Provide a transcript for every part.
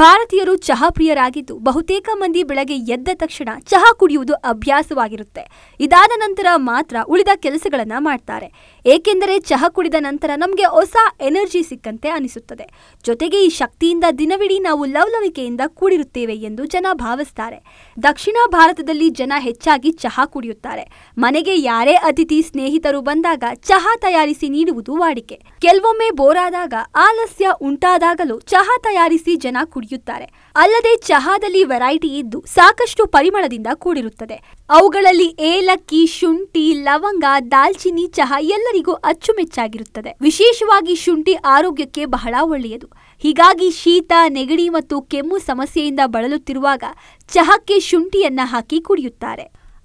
ಭಾರತೀಯರು ಚಹಾ ಪ್ರಿಯರಾಗಿದ್ದು ಬಹುತೇಕ ಮಂದಿ ಬೆಳಗ್ಗೆ ಎದ್ದ ತಕ್ಷಣ ಚಹಾ ಕುಡಿಯುವುದು ಅಭ್ಯಾಸವಾಗಿರುತ್ತೆ ಇದಾದ ನಂತರ ಮಾತ್ರ ಉಳಿದ ಕೆಲಸಗಳನ್ನ ಮಾಡ್ತಾರೆ ಏಕೆಂದರೆ ಚಹಾ ಕುಡಿದ ನಂತರ ನಮಗೆ ಹೊಸ ಎನರ್ಜಿ ಸಿಕ್ಕಂತೆ ಅನಿಸುತ್ತದೆ ಜೊತೆಗೆ ಈ ಶಕ್ತಿಯಿಂದ ದಿನವಿಡೀ ನಾವು ಲವಲವಿಕೆಯಿಂದ ಕೂಡಿರುತ್ತೇವೆ ಎಂದು ಜನ ಭಾವಿಸ್ತಾರೆ ದಕ್ಷಿಣ ಭಾರತದಲ್ಲಿ ಜನ ಹೆಚ್ಚಾಗಿ ಚಹಾ ಕುಡಿಯುತ್ತಾರೆ ಮನೆಗೆ ಯಾರೇ ಅತಿಥಿ ಸ್ನೇಹಿತರು ಬಂದಾಗ ಚಹಾ ತಯಾರಿಸಿ ನೀಡುವುದು ವಾಡಿಕೆ ಕೆಲವೊಮ್ಮೆ ಬೋರಾದಾಗ ಆಲಸ್ಯ ಉಂಟಾದಾಗಲೂ ಚಹಾ ತಯಾರಿಸಿ ಜನ ಕುಡಿಯುತ್ತಾರೆ ಅಲ್ಲದೆ ಚಹಾದಲ್ಲಿ ವೆರೈಟಿ ಇದ್ದು ಸಾಕಷ್ಟು ಪರಿಮಳದಿಂದ ಕೂಡಿರುತ್ತದೆ ಅವುಗಳಲ್ಲಿ ಏಲಕ್ಕಿ ಶುಂಠಿ ಲವಂಗ ದಾಲ್ಚಿನ್ನಿ ಚಹಾ ಎಲ್ಲರಿಗೂ ಅಚ್ಚುಮೆಚ್ಚಾಗಿರುತ್ತದೆ ವಿಶೇಷವಾಗಿ ಶುಂಠಿ ಆರೋಗ್ಯಕ್ಕೆ ಬಹಳ ಒಳ್ಳೆಯದು ಹೀಗಾಗಿ ಶೀತ ನೆಗಡಿ ಮತ್ತು ಕೆಮ್ಮು ಸಮಸ್ಯೆಯಿಂದ ಬಳಲುತ್ತಿರುವಾಗ ಚಹಾಕ್ಕೆ ಶುಂಠಿಯನ್ನ ಹಾಕಿ ಕುಡಿಯುತ್ತಾರೆ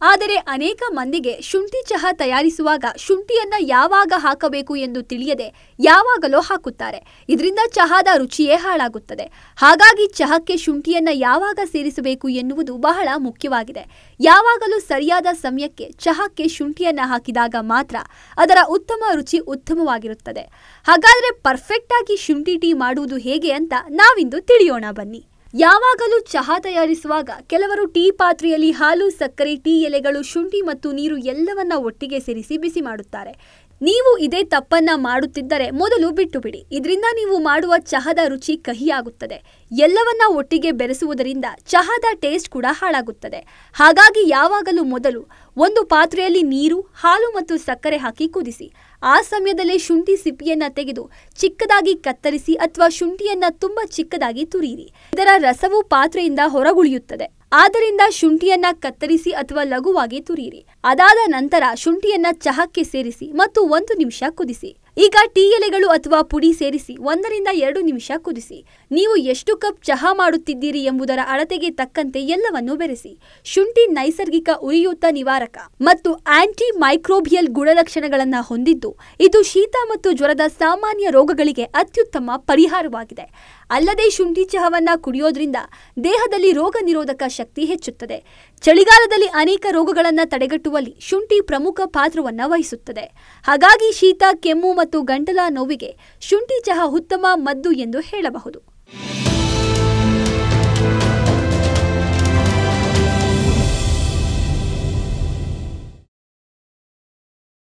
ಆದರೆ ಅನೇಕ ಮಂದಿಗೆ ಶುಂಠಿ ಚಹಾ ತಯಾರಿಸುವಾಗ ಶುಂಠಿಯನ್ನ ಯಾವಾಗ ಹಾಕಬೇಕು ಎಂದು ತಿಳಿಯದೆ ಯಾವಾಗಲೋ ಹಾಕುತ್ತಾರೆ ಇದರಿಂದ ಚಹಾದ ರುಚಿಯೇ ಹಾಳಾಗುತ್ತದೆ ಹಾಗಾಗಿ ಚಹಾಕ್ಕೆ ಶುಂಠಿಯನ್ನ ಯಾವಾಗ ಸೇರಿಸಬೇಕು ಎನ್ನುವುದು ಬಹಳ ಮುಖ್ಯವಾಗಿದೆ ಯಾವಾಗಲೂ ಸರಿಯಾದ ಸಮಯಕ್ಕೆ ಚಹಾಕ್ಕೆ ಶುಂಠಿಯನ್ನ ಹಾಕಿದಾಗ ಮಾತ್ರ ಅದರ ಉತ್ತಮ ರುಚಿ ಉತ್ತಮವಾಗಿರುತ್ತದೆ ಹಾಗಾದರೆ ಪರ್ಫೆಕ್ಟ್ ಆಗಿ ಶುಂಠಿ ಟೀ ಮಾಡುವುದು ಹೇಗೆ ಅಂತ ನಾವಿಂದು ತಿಳಿಯೋಣ ಬನ್ನಿ ಯಾವಾಗಲೂ ಚಹಾ ತಯಾರಿಸುವಾಗ ಕೆಲವರು ಟೀ ಪಾತ್ರೆಯಲ್ಲಿ ಹಾಲು ಸಕ್ಕರೆ ಟೀ ಎಲೆಗಳು ಶುಂಠಿ ಮತ್ತು ನೀರು ಎಲ್ಲವನ್ನ ಒಟ್ಟಿಗೆ ಸೇರಿಸಿ ಬಿಸಿ ಮಾಡುತ್ತಾರೆ ನೀವು ಇದೇ ತಪ್ಪನ್ನ ಮಾಡುತ್ತಿದ್ದರೆ ಮೊದಲು ಬಿಟ್ಟು ಬಿಡಿ ಇದರಿಂದ ನೀವು ಮಾಡುವ ಚಹಾದ ರುಚಿ ಕಹಿಯಾಗುತ್ತದೆ ಎಲ್ಲವನ್ನ ಒಟ್ಟಿಗೆ ಬೆರೆಸುವುದರಿಂದ ಚಹಾದ ಟೇಸ್ಟ್ ಕೂಡ ಹಾಳಾಗುತ್ತದೆ ಹಾಗಾಗಿ ಯಾವಾಗಲೂ ಮೊದಲು ಒಂದು ಪಾತ್ರೆಯಲ್ಲಿ ನೀರು ಹಾಲು ಮತ್ತು ಸಕ್ಕರೆ ಹಾಕಿ ಕುದಿಸಿ ಆ ಸಮಯದಲ್ಲಿ ಶುಂಠಿ ಸಿಪ್ಪಿಯನ್ನು ತೆಗೆದು ಚಿಕ್ಕದಾಗಿ ಕತ್ತರಿಸಿ ಅಥವಾ ಶುಂಠಿಯನ್ನ ತುಂಬಾ ಚಿಕ್ಕದಾಗಿ ತುರಿಯಿರಿ ಇದರ ರಸವು ಪಾತ್ರೆಯಿಂದ ಹೊರಗುಳಿಯುತ್ತದೆ ಆದ್ದರಿಂದ ಶುಂಠಿಯನ್ನ ಕತ್ತರಿಸಿ ಅಥವಾ ಲಘುವಾಗಿ ತುರಿಯಿರಿ ಅದಾದ ನಂತರ ಶುಂಠಿಯನ್ನ ಚಹಕ್ಕೆ ಸೇರಿಸಿ ಮತ್ತು ಒಂದು ನಿಮಿಷ ಕುದಿಸಿ ಈಗ ಟೀ ಎಲೆಗಳು ಅಥವಾ ಪುಡಿ ಸೇರಿಸಿ ಒಂದರಿಂದ ಎರಡು ನಿಮಿಷ ಕುದಿಸಿ ನೀವು ಎಷ್ಟು ಕಪ್ ಚಹಾ ಮಾಡುತ್ತಿದ್ದೀರಿ ಎಂಬುದರ ಅಳತೆಗೆ ತಕ್ಕಂತೆ ಎಲ್ಲವನ್ನು ಬೆರೆಸಿ ಶುಂಠಿ ನೈಸರ್ಗಿಕ ಉರಿಯೂತ ನಿವಾರಕ ಮತ್ತು ಆಂಟಿ ಮೈಕ್ರೋಬಿಯಲ್ ಗುಣಲಕ್ಷಣಗಳನ್ನು ಹೊಂದಿದ್ದು ಇದು ಶೀತ ಮತ್ತು ಜ್ವರದ ಸಾಮಾನ್ಯ ರೋಗಗಳಿಗೆ ಅತ್ಯುತ್ತಮ ಪರಿಹಾರವಾಗಿದೆ ಅಲ್ಲದೆ ಶುಂಠಿ ಚಹಾವನ್ನು ಕುಡಿಯೋದ್ರಿಂದ ದೇಹದಲ್ಲಿ ರೋಗ ನಿರೋಧಕ ಶಕ್ತಿ ಹೆಚ್ಚುತ್ತದೆ ಚಳಿಗಾಲದಲ್ಲಿ ಅನೇಕ ರೋಗಗಳನ್ನು ತಡೆಗಟ್ಟುವಲ್ಲಿ ಶುಂಠಿ ಪ್ರಮುಖ ಪಾತ್ರವನ್ನು ವಹಿಸುತ್ತದೆ ಹಾಗಾಗಿ ಶೀತ ಕೆಮ್ಮು ಮತ್ತು ಗಂಟಲ ನೋವಿಗೆ ಶುಂಠಿ ಚಹಾ ಉತ್ತಮ ಮದ್ದು ಎಂದು ಹೇಳಬಹುದು